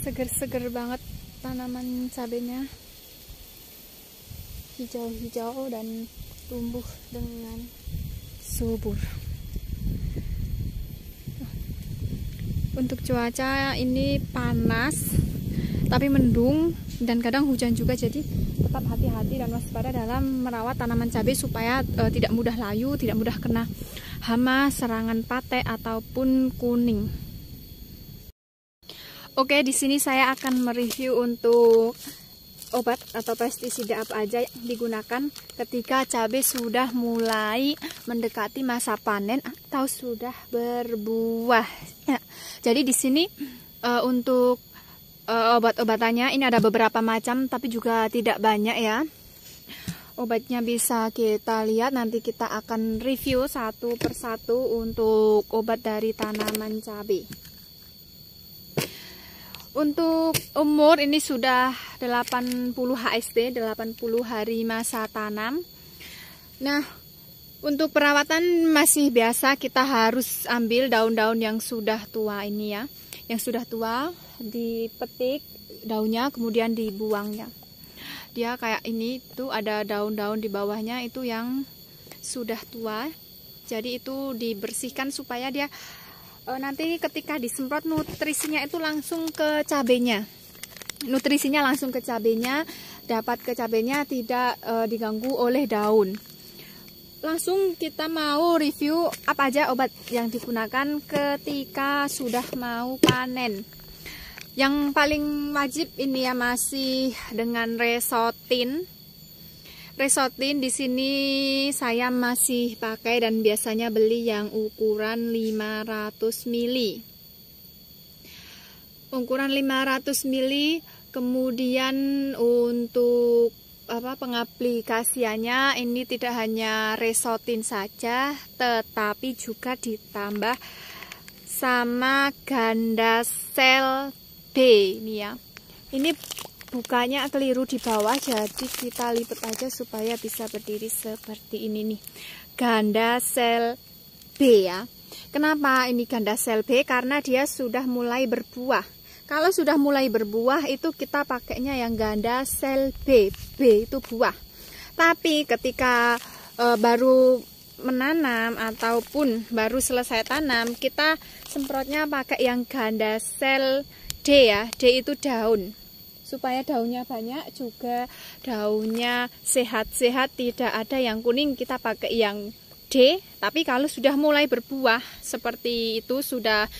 seger-seger banget tanaman cabenya hijau-hijau dan tumbuh dengan subur untuk cuaca ini panas tapi mendung dan kadang hujan juga jadi tetap hati-hati dan waspada dalam merawat tanaman cabai supaya e, tidak mudah layu, tidak mudah kena hama, serangan pate ataupun kuning. Oke, di sini saya akan mereview untuk obat atau pestisida apa aja yang digunakan ketika cabai sudah mulai mendekati masa panen atau sudah berbuah. Ya. Jadi di sini uh, untuk uh, obat-obatannya ini ada beberapa macam tapi juga tidak banyak ya. Obatnya bisa kita lihat nanti kita akan review satu persatu untuk obat dari tanaman cabai. Untuk umur ini sudah 80 HST, 80 hari masa tanam. Nah, untuk perawatan masih biasa kita harus ambil daun-daun yang sudah tua ini ya. Yang sudah tua dipetik daunnya kemudian dibuangnya. Dia kayak ini tuh ada daun-daun di bawahnya itu yang sudah tua. Jadi itu dibersihkan supaya dia e, nanti ketika disemprot nutrisinya itu langsung ke cabenya nutrisinya langsung ke cabenya dapat ke cabenya tidak e, diganggu oleh daun langsung kita mau review apa aja obat yang digunakan ketika sudah mau panen yang paling wajib ini ya masih dengan resotin Resotin di sini saya masih pakai dan biasanya beli yang ukuran 500 mili. Ukuran 500 mili, kemudian untuk apa pengaplikasiannya ini tidak hanya resotin saja, tetapi juga ditambah sama ganda sel B ini ya. Ini bukanya keliru di bawah jadi kita lipat aja supaya bisa berdiri seperti ini nih ganda sel B ya kenapa ini ganda sel B karena dia sudah mulai berbuah kalau sudah mulai berbuah itu kita pakainya yang ganda sel B B itu buah tapi ketika e, baru menanam ataupun baru selesai tanam kita semprotnya pakai yang ganda sel D ya D itu daun supaya daunnya banyak juga daunnya sehat-sehat tidak ada yang kuning kita pakai yang D tapi kalau sudah mulai berbuah seperti itu sudah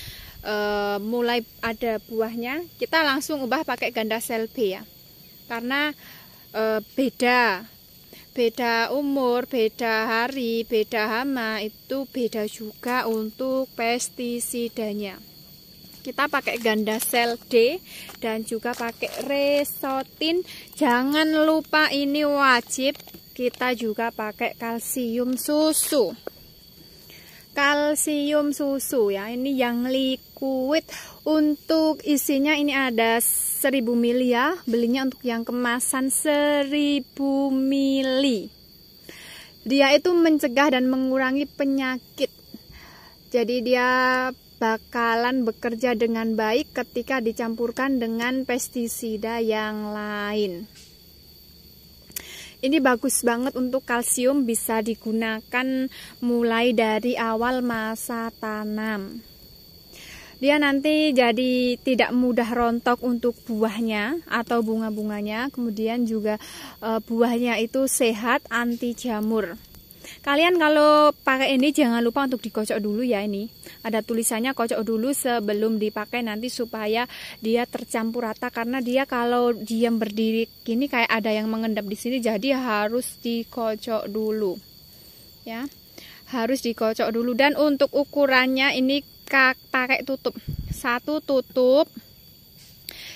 e, mulai ada buahnya kita langsung ubah pakai ganda sel B ya karena e, beda beda umur, beda hari, beda hama itu beda juga untuk pestisidanya kita pakai ganda sel D dan juga pakai resotin jangan lupa ini wajib kita juga pakai kalsium susu kalsium susu ya ini yang liquid untuk isinya ini ada 1000 mili ya belinya untuk yang kemasan 1000 mili dia itu mencegah dan mengurangi penyakit jadi dia bakalan bekerja dengan baik ketika dicampurkan dengan pestisida yang lain. Ini bagus banget untuk kalsium bisa digunakan mulai dari awal masa tanam. Dia nanti jadi tidak mudah rontok untuk buahnya atau bunga-bunganya, kemudian juga eh, buahnya itu sehat anti jamur. Kalian kalau pakai ini jangan lupa untuk dikocok dulu ya ini. Ada tulisannya kocok dulu sebelum dipakai nanti supaya dia tercampur rata karena dia kalau diam berdiri gini kayak ada yang mengendap di sini jadi harus dikocok dulu. Ya. Harus dikocok dulu dan untuk ukurannya ini pakai tutup. Satu tutup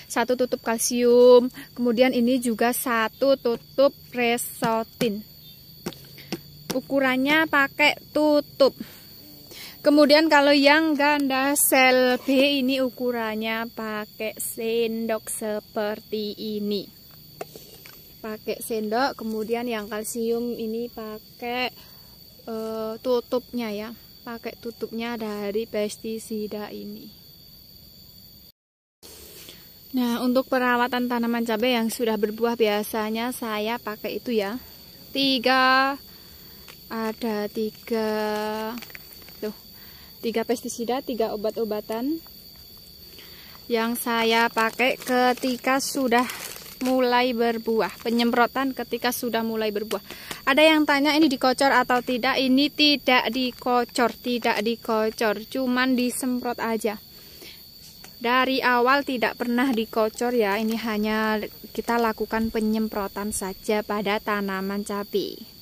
satu tutup kalsium, kemudian ini juga satu tutup resotin ukurannya pakai tutup kemudian kalau yang ganda sel B ini ukurannya pakai sendok seperti ini pakai sendok kemudian yang kalsium ini pakai uh, tutupnya ya pakai tutupnya dari pestisida ini Nah, untuk perawatan tanaman cabai yang sudah berbuah biasanya saya pakai itu ya. Tiga ada tiga tuh tiga pestisida tiga obat-obatan yang saya pakai ketika sudah mulai berbuah penyemprotan ketika sudah mulai berbuah ada yang tanya ini dikocor atau tidak ini tidak dikocor tidak dikocor cuman disemprot aja dari awal tidak pernah dikocor ya ini hanya kita lakukan penyemprotan saja pada tanaman cabai